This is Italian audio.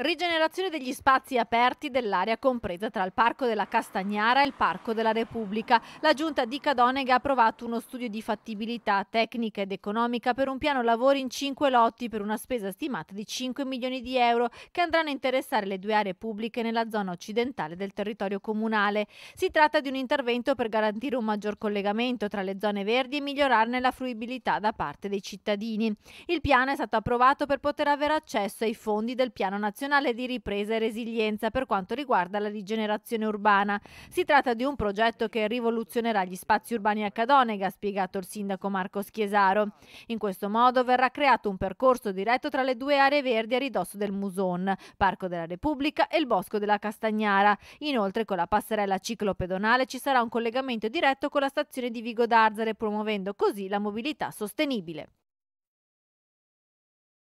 Rigenerazione degli spazi aperti dell'area compresa tra il Parco della Castagnara e il Parco della Repubblica. La Giunta di Cadonega ha approvato uno studio di fattibilità tecnica ed economica per un piano lavori in cinque lotti per una spesa stimata di 5 milioni di euro che andranno a interessare le due aree pubbliche nella zona occidentale del territorio comunale. Si tratta di un intervento per garantire un maggior collegamento tra le zone verdi e migliorarne la fruibilità da parte dei cittadini. Il piano è stato approvato per poter avere accesso ai fondi del Piano Nazionale nazionale di ripresa e resilienza per quanto riguarda la rigenerazione urbana. Si tratta di un progetto che rivoluzionerà gli spazi urbani a Cadonega, ha spiegato il sindaco Marco Schiesaro. In questo modo verrà creato un percorso diretto tra le due aree verdi a ridosso del Muson, Parco della Repubblica e il Bosco della Castagnara. Inoltre con la passerella ciclopedonale ci sarà un collegamento diretto con la stazione di Vigo d'Arzare, promuovendo così la mobilità sostenibile.